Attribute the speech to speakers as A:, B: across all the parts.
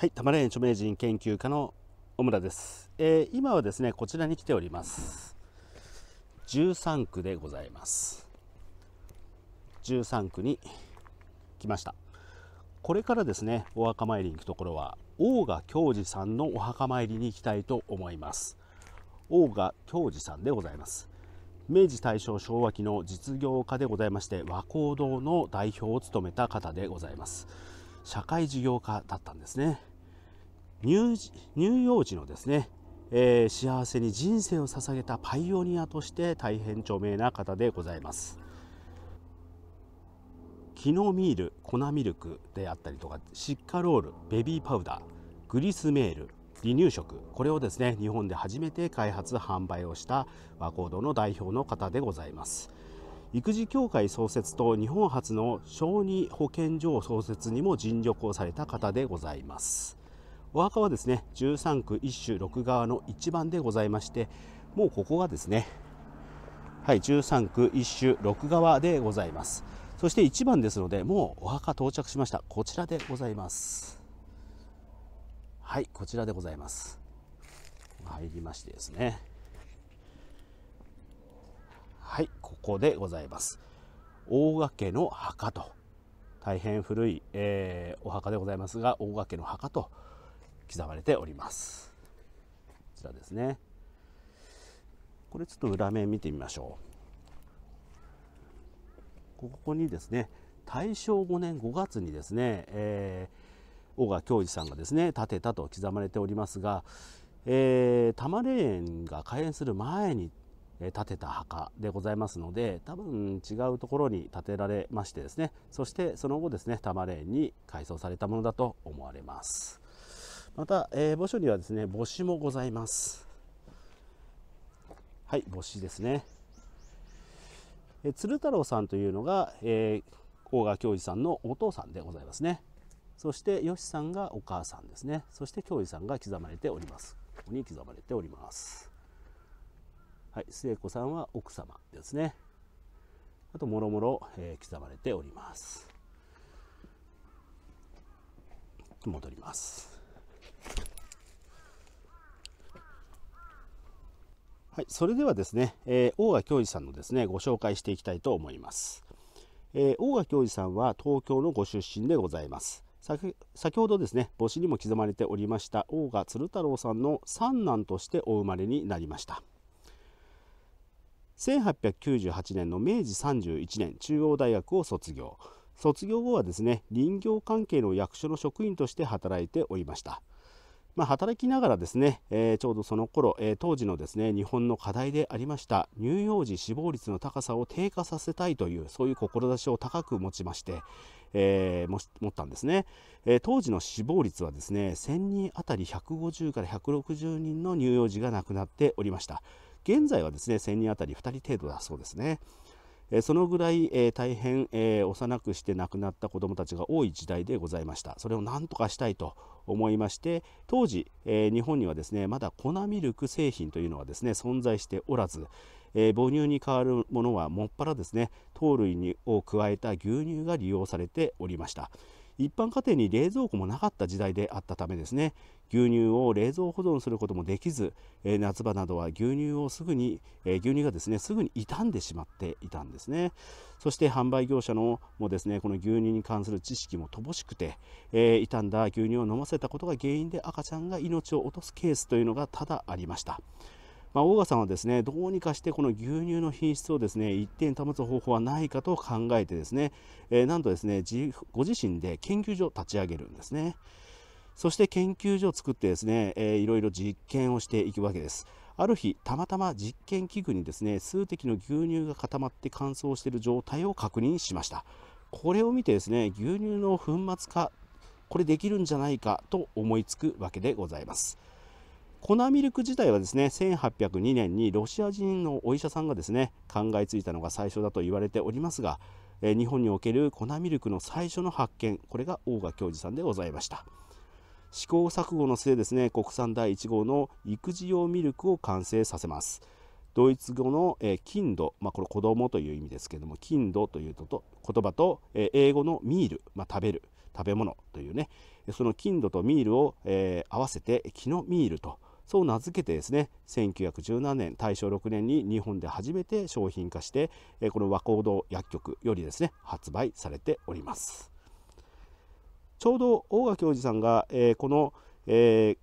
A: はい、玉霊園著名人研究家の小村です、えー、今はですねこちらに来ております13区でございます13区に来ましたこれからですねお墓参りに行くところは大賀教授さんのお墓参りに行きたいと思います大賀教授さんでございます明治大正昭和期の実業家でございまして和光堂の代表を務めた方でございます社会事業家だったんですね乳乳幼児のですね、えー、幸せに人生を捧げたパイオニアとして大変著名な方でございます。キノミール、粉ミルクであったりとか、シッカロール、ベビーパウダー、グリスメール、離乳食、これをですね、日本で初めて開発・販売をした和光堂の代表の方でございます。育児協会創設と日本初の小児保健所創設にも尽力をされた方でございます。お墓はですね13区一州6側の1番でございましてもうここがですねはい13区一州6側でございますそして1番ですのでもうお墓到着しましたこちらでございますはいこちらでございます入りましてですねはいここでございます大垣家の墓と大変古い、えー、お墓でございますが大垣家の墓と刻まれておりますこちらですねこれちょっと裏面見てみましょうここにですね大正5年5月にですね、えー、小賀教授さんがですね建てたと刻まれておりますが、えー、多摩霊園が開園する前に建てた墓でございますので多分違うところに建てられましてですねそしてその後ですね多摩霊園に改装されたものだと思われます。また、えー、墓所にはですね墓誌もございますはい墓誌ですね、えー、鶴太郎さんというのが、えー、大賀教授さんのお父さんでございますねそしてよしさんがお母さんですねそして教授さんが刻まれておりますここに刻まれておりますはい末子さんは奥様ですねあともろもろ刻まれております戻りますはい、それではですね、えー、大賀教授さんのですね、ご紹介していきたいと思います。えー、大賀教授さんは東京のご出身でございます。先ほどですね、母子にも刻まれておりました大賀鶴太郎さんの三男としてお生まれになりました。1898年の明治31年、中央大学を卒業。卒業後はですね、林業関係の役所の職員として働いておりました。まあ、働きながらですね、えー、ちょうどその頃、えー、当時のですね日本の課題でありました乳幼児死亡率の高さを低下させたいというそういう志を高く持ちまして、えー、持ったんですね、えー、当時の死亡率はですね1000人あたり150から160人の乳幼児が亡くなっておりました現在はですね1000人あたり2人程度だそうですねそのぐらい、えー、大変、えー、幼くして亡くなった子どもたちが多い時代でございました。それを何とかしたいと思いまして当時、えー、日本にはですねまだ粉ミルク製品というのはですね存在しておらず、えー、母乳に代わるものはもっぱらですね糖類を加えた牛乳が利用されておりました。一般家庭に冷蔵庫もなかった時代であったためですね牛乳を冷蔵保存することもできず、え夏場などは牛乳をすぐに、え牛乳がですねすぐに傷んでしまっていたんですねそして販売業者のもですねこの牛乳に関する知識も乏しくて、えー、傷んだ牛乳を飲ませたことが原因で赤ちゃんが命を落とすケースというのがただありました。まあ、大賀さんはですねどうにかしてこの牛乳の品質をですね一定に保つ方法はないかと考えてですね、えー、なんとですねご自身で研究所を立ち上げるんですねそして研究所を作ってですね、えー、いろいろ実験をしていくわけですある日たまたま実験器具にですね数滴の牛乳が固まって乾燥している状態を確認しましたこれを見てですね牛乳の粉末化これできるんじゃないかと思いつくわけでございます粉ミルク自体はですね1802年にロシア人のお医者さんがですね考えついたのが最初だと言われておりますが日本における粉ミルクの最初の発見これが大賀教授さんでございました試行錯誤の末ですね国産第1号の育児用ミルクを完成させますドイツ語の「金土」まあ、これ子供という意味ですけども「金土」というと言葉と英語の「ミール」まあ、食べる食べ物というねその「金土」と「ミールを」え合わせて「木のミール」と「そう名付けてですね1917年大正6年に日本で初めて商品化してこの和光堂薬局よりですね発売されておりますちょうど大賀教授さんが、えこの、えー、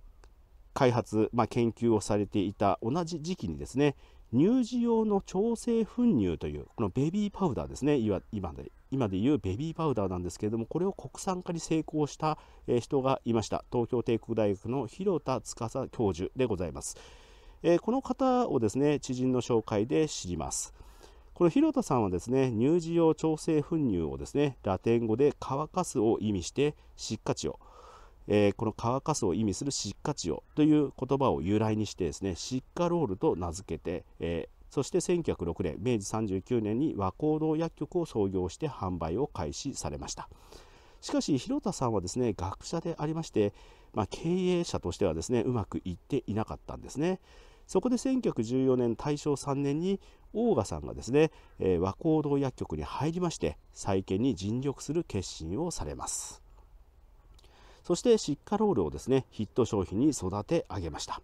A: 開発、まあ、研究をされていた同じ時期にですね乳児用の調整粉乳というこのベビーパウダーですね今で今でいうベビーパウダーなんですけれどもこれを国産化に成功した人がいました東京帝国大学の広田司教授でございます、えー、この方をですね知人の紹介で知りますこの広田さんはですね乳児用調整粉乳をですねラテン語で乾かすを意味して湿化地をえー、この乾かすを意味する湿化地をという言葉を由来にしてですね湿化ロールと名付けて、えそして1906年明治39年に和光堂薬局を創業して販売を開始されましたしかし広田さんはですね学者でありまして、まあ、経営者としてはですねうまくいっていなかったんですねそこで1914年大正3年に大賀さんがですね、えー、和光堂薬局に入りまして再建に尽力する決心をされますそしてシッカロールをですねヒット商品に育て上げました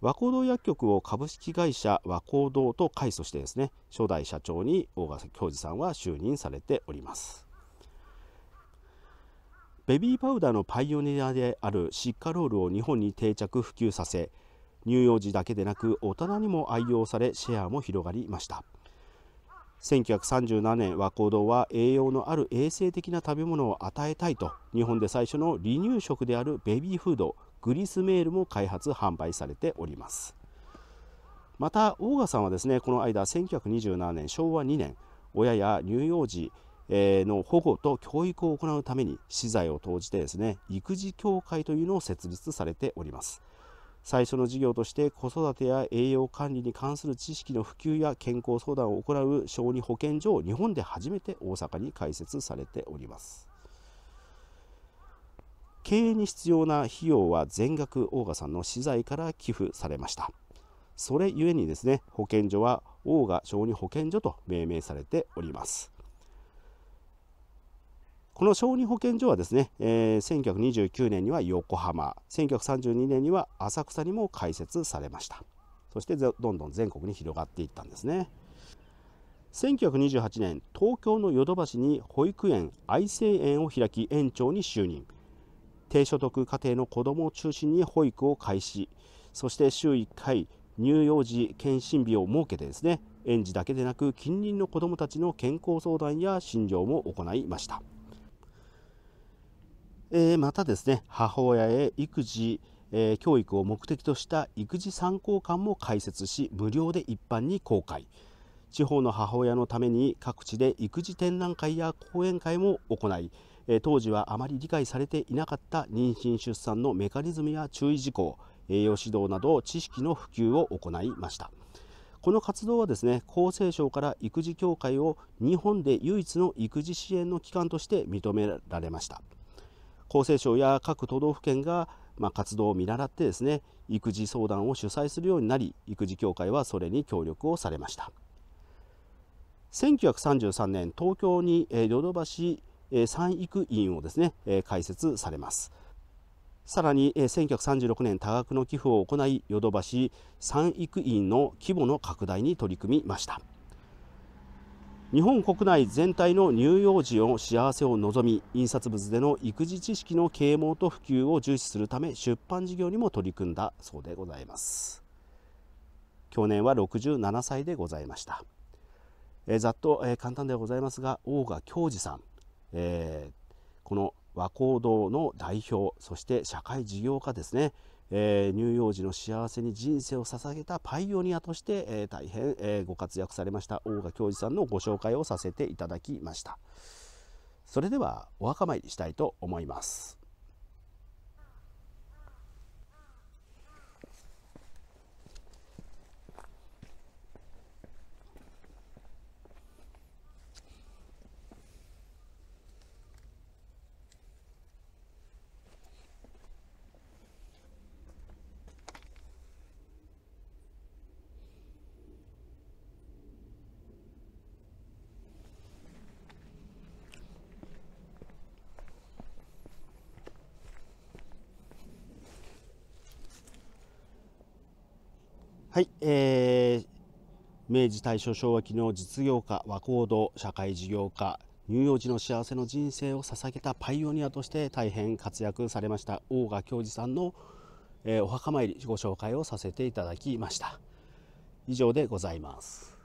A: 和光堂薬局を株式会社和光堂と改組してですね初代社長に大笠教授さんは就任されておりますベビーパウダーのパイオニアであるシッカロールを日本に定着普及させ乳幼児だけでなく大人にも愛用されシェアも広がりました1937年和光堂は栄養のある衛生的な食べ物を与えたいと日本で最初の離乳食であるベビーフードグリスメールも開発販売されておりますまたオーガさんはですねこの間1927年昭和2年親や乳幼児の保護と教育を行うために資材を投じてですね育児協会というのを設立されております最初の事業として子育てや栄養管理に関する知識の普及や健康相談を行う小児保健所を日本で初めて大阪に開設されております経営に必要な費用は全額オーガさんの資材から寄付されましたそれゆえにですね保健所はオーガ小児保健所と命名されておりますこの小児保健所はですね、えー、1929年には横浜1932年には浅草にも開設されましたそしてどんどん全国に広がっていったんですね1928年東京のヨドバシに保育園愛生園を開き園長に就任低所得家庭の子どもを中心に保育を開始そして週1回乳幼児健診日を設けてですね園児だけでなく近隣の子どもたちの健康相談や診療も行いました、えー、またですね母親へ育児、えー、教育を目的とした育児参考館も開設し無料で一般に公開地方の母親のために各地で育児展覧会や講演会も行いえ当時はあまり理解されていなかった妊娠・出産のメカニズムや注意事項栄養指導など知識の普及を行いましたこの活動はですね厚生省から育児協会を日本で唯一の育児支援の機関として認められました厚生省や各都道府県がまあ、活動を見習ってですね育児相談を主催するようになり育児協会はそれに協力をされました1933年東京に淀橋三育院をですね開設されます。さらに1936年多額の寄付を行いヨドバシ三育院の規模の拡大に取り組みました。日本国内全体の乳幼児の幸せを望み印刷物での育児知識の啓蒙と普及を重視するため出版事業にも取り組んだそうでございます去年は67歳でございましたえざっと、え簡単でございますが大賀恭二さんえー、この和光堂の代表そして社会事業家ですね、えー、乳幼児の幸せに人生を捧げたパイオニアとして、えー、大変、えー、ご活躍されました大賀教授さんのご紹介をさせていただきましたそれではお墓参りしたいと思いますはい、えー、明治大正昭和期の実業家和光堂社会事業家乳幼児の幸せの人生を捧げたパイオニアとして大変活躍されました大賀教授さんの、えー、お墓参りご紹介をさせていただきました以上でございます